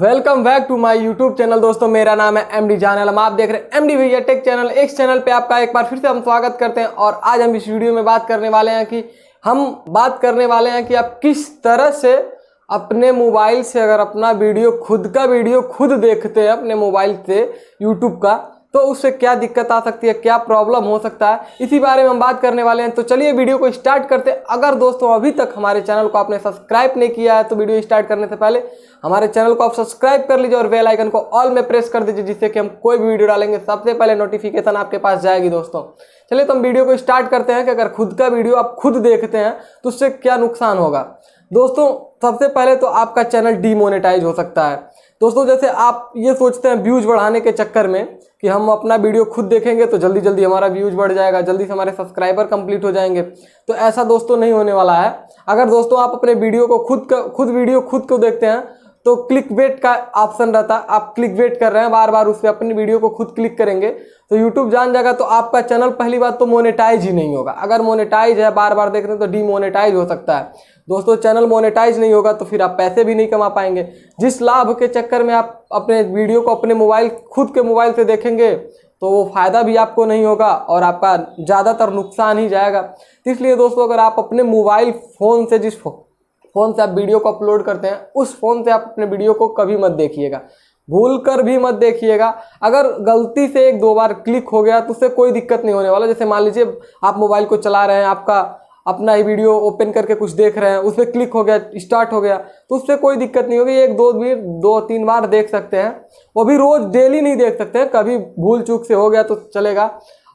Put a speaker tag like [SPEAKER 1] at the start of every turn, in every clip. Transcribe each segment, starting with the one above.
[SPEAKER 1] welcome back to my YouTube channel दोस्तों मेरा नाम है एम डी जानल हम आप देख रहे हैं M D Bhaiya tech channel इस चैनल पे आपका एक बार फिर से हम स्वागत करते हैं और आज हम इस वीडियो में बात करने वाले हैं कि हम बात करने वाले हैं कि आप किस तरह से अपने मोबाइल से अगर अपना वीडियो खुद का वीडियो खुद देखते हैं अपने मोबाइल से यूट्यूब का तो उससे क्या दिक्कत आ सकती है क्या प्रॉब्लम हो सकता है इसी बारे में हम बात करने वाले हैं तो चलिए वीडियो को स्टार्ट करते हैं अगर दोस्तों अभी तक हमारे चैनल को आपने सब्सक्राइब नहीं किया है तो वीडियो स्टार्ट करने से पहले हमारे चैनल को आप सब्सक्राइब कर लीजिए और बेल आइकन को ऑल में प्रेस कर दीजिए जिससे कि हम कोई भी वीडियो डालेंगे सबसे पहले नोटिफिकेशन आपके पास जाएगी दोस्तों चलिए तो हम वीडियो को स्टार्ट करते हैं कि अगर खुद का वीडियो आप खुद देखते हैं तो उससे क्या नुकसान होगा दोस्तों सबसे पहले तो आपका चैनल डीमोनेटाइज हो सकता है दोस्तों जैसे आप ये सोचते हैं व्यूज़ बढ़ाने के चक्कर में कि हम अपना वीडियो खुद देखेंगे तो जल्दी जल्दी हमारा व्यूज़ बढ़ जाएगा जल्दी से हमारे सब्सक्राइबर कंप्लीट हो जाएंगे तो ऐसा दोस्तों नहीं होने वाला है अगर दोस्तों आप अपने वीडियो को खुद का खुद वीडियो खुद को देखते हैं तो क्लिक वेट का ऑप्शन रहता है आप क्लिक वेट कर रहे हैं बार बार उस पर अपनी वीडियो को खुद क्लिक करेंगे तो यूट्यूब जान जाएगा तो आपका चैनल पहली बात तो मोनेटाइज ही नहीं होगा अगर मोनेटाइज है बार बार देख रहे हैं तो डीमोनेटाइज हो सकता है दोस्तों चैनल मोनेटाइज नहीं होगा तो फिर आप पैसे भी नहीं कमा पाएंगे जिस लाभ के चक्कर में आप अपने वीडियो को अपने मोबाइल खुद के मोबाइल से देखेंगे तो वो फ़ायदा भी आपको नहीं होगा और आपका ज़्यादातर नुकसान ही जाएगा इसलिए दोस्तों अगर आप अपने मोबाइल फ़ोन से जिस फ़ोन से आप वीडियो को अपलोड करते हैं उस फ़ोन से आप अपने वीडियो को कभी मत देखिएगा भूल कर भी मत देखिएगा अगर गलती से एक दो बार क्लिक हो गया तो उससे कोई दिक्कत नहीं होने वाला जैसे मान लीजिए आप मोबाइल को चला रहे हैं आपका अपना ही वीडियो ओपन करके कुछ देख रहे हैं पर क्लिक हो गया स्टार्ट हो गया तो उससे कोई दिक्कत नहीं होगी एक दो भी दो तीन बार देख सकते हैं वो भी रोज़ डेली नहीं देख सकते हैं कभी भूल चूक से हो गया तो चलेगा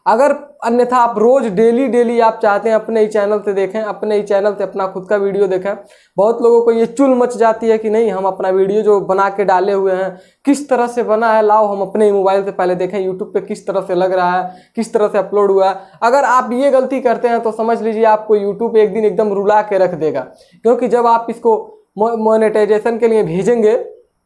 [SPEAKER 1] अगर अन्यथा आप रोज़ डेली डेली आप चाहते हैं अपने ही चैनल से देखें अपने ही चैनल से अपना खुद का वीडियो देखें बहुत लोगों को ये चुल मच जाती है कि नहीं हम अपना वीडियो जो बना के डाले हुए हैं किस तरह से बना है लाओ हम अपने ही मोबाइल से पहले देखें यूट्यूब पे किस तरह से लग रहा है किस तरह से अपलोड हुआ है अगर आप ये गलती करते हैं तो समझ लीजिए आपको यूट्यूब एक दिन एकदम रुला के रख देगा क्योंकि जब आप इसको मोनेटाइजेशन के लिए भेजेंगे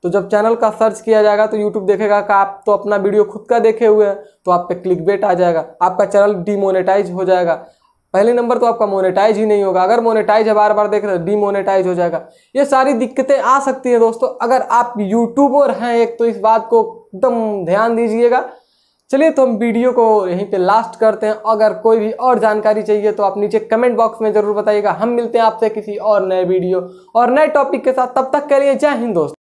[SPEAKER 1] तो जब चैनल का सर्च किया जाएगा तो यूट्यूब देखेगा कि आप तो अपना वीडियो खुद का देखे हुए हैं तो आप पे क्लिक बेट आ जाएगा आपका चैनल डीमोनेटाइज हो जाएगा पहले नंबर तो आपका मोनेटाइज ही नहीं होगा अगर मोनेटाइज है बार बार देख रहे हो डीमोनेटाइज हो जाएगा ये सारी दिक्कतें आ सकती हैं दोस्तों अगर आप यूट्यूबर हैं एक तो इस बात को एकदम ध्यान दीजिएगा चलिए तो हम वीडियो को यहीं पे लास्ट करते हैं अगर कोई भी और जानकारी चाहिए तो आप नीचे कमेंट बॉक्स में ज़रूर बताइएगा हम मिलते हैं आपसे किसी और नए वीडियो और नए टॉपिक के साथ तब तक के लिए जय हिंद दोस्तों